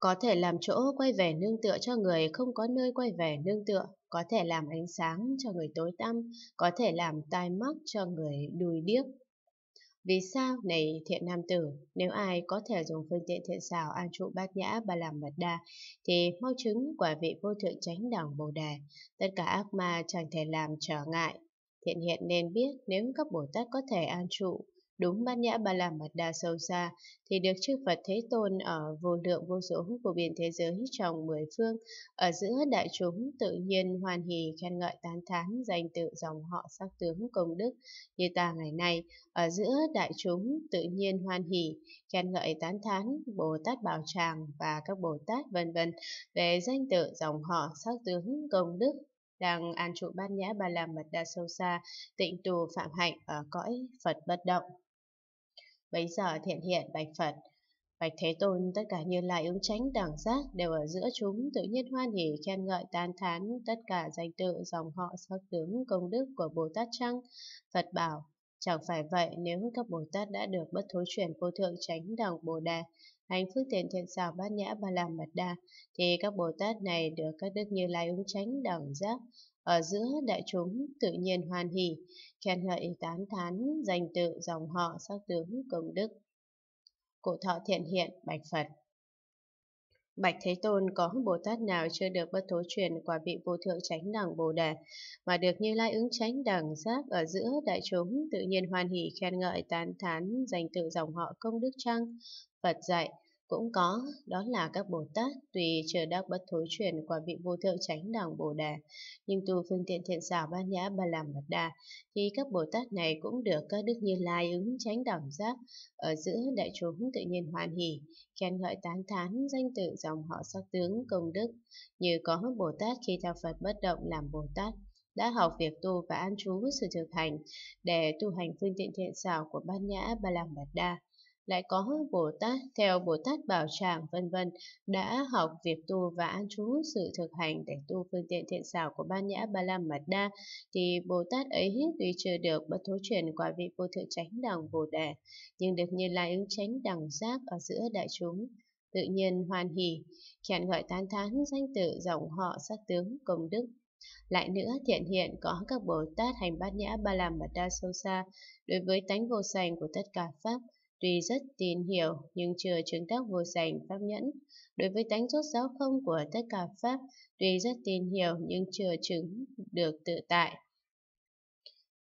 có thể làm chỗ quay về nương tựa cho người không có nơi quay về nương tựa, có thể làm ánh sáng cho người tối tăm, có thể làm tai mắt cho người đùi điếc. Vì sao, này thiện nam tử, nếu ai có thể dùng phương tiện thiện xảo an trụ bát nhã ba làm mật đa, thì mau chứng quả vị vô thượng chánh đẳng bồ đề. Tất cả ác ma chẳng thể làm trở ngại. Thiện hiện nên biết nếu các Bồ Tát có thể an trụ, đúng bát nhã ba la mật đa sâu xa thì được chư Phật Thế Tôn ở vô lượng vô số của biển thế giới trong mười phương, ở giữa đại chúng tự nhiên hoan hỷ khen ngợi tán thán danh tự dòng họ sắc tướng công đức như ta ngày nay, ở giữa đại chúng tự nhiên hoan hỷ khen ngợi tán thán Bồ Tát Bảo Tràng và các Bồ Tát vân vân về danh tự dòng họ sắc tướng công đức đang an trụ bát nhã ba la mật đa sâu xa tịnh tù phạm hạnh ở cõi Phật bất động bây giờ thiện hiện bạch Phật, bạch Thế Tôn tất cả như lai ứng tránh đẳng giác đều ở giữa chúng tự nhiên hoan hỉ khen ngợi tán thán tất cả danh tự dòng họ sắc tướng công đức của Bồ Tát Trăng. Phật bảo, chẳng phải vậy nếu các Bồ Tát đã được bất thối chuyển vô thượng tránh đẳng Bồ Đà, hành phước tiền thiện xảo bát nhã ba la mật đa, thì các Bồ Tát này được các đức như lai ứng tránh đẳng giác ở giữa đại chúng tự nhiên hoan hỷ khen ngợi tán thán danh tự dòng họ sắc tướng công đức. Cổ thọ thiện hiện bạch Phật Bạch Thế Tôn có Bồ Tát nào chưa được bất thối truyền quả vị vô thượng chánh đẳng Bồ Đề, mà được Như Lai ứng chánh đẳng giác ở giữa đại chúng tự nhiên hoan hỷ khen ngợi tán thán danh tự dòng họ công đức trăng, Phật dạy, cũng có, đó là các Bồ Tát, tùy chờ đắc bất thối truyền qua vị vô thượng chánh đẳng Bồ đề nhưng tu phương tiện thiện xảo ba nhã ba làm mật đà, thì các Bồ Tát này cũng được các Đức Như Lai ứng chánh đẳng giác, ở giữa đại chúng tự nhiên hoàn hỉ, khen ngợi tán thán danh tự dòng họ sắc tướng công đức, như có Bồ Tát khi theo Phật bất động làm Bồ Tát đã học việc tu và an trú sự thực hành để tu hành phương tiện thiện xảo của ban nhã ba làm mật đà lại có Bồ Tát theo Bồ Tát Bảo Tràng vân vân đã học việc tu và an trú sự thực hành để tu phương tiện thiện xảo của Ban Nhã Ba La Mật Đa thì Bồ Tát ấy tuy chưa được bất thối chuyển quả vị vô thượng chánh đẳng Bồ Đề nhưng được nhìn lại ứng chánh đẳng giác ở giữa đại chúng tự nhiên hoan hỷ khen gọi tán thán danh tự dòng họ sắc tướng công đức lại nữa thiện hiện có các Bồ Tát hành bát nhã ba la mật đa sâu xa đối với tánh vô sành của tất cả Pháp Tuy rất tin hiểu nhưng chưa chứng tác vô sành pháp nhẫn. Đối với tánh rốt giáo không của tất cả pháp, tuy rất tin hiểu nhưng chưa chứng được tự tại.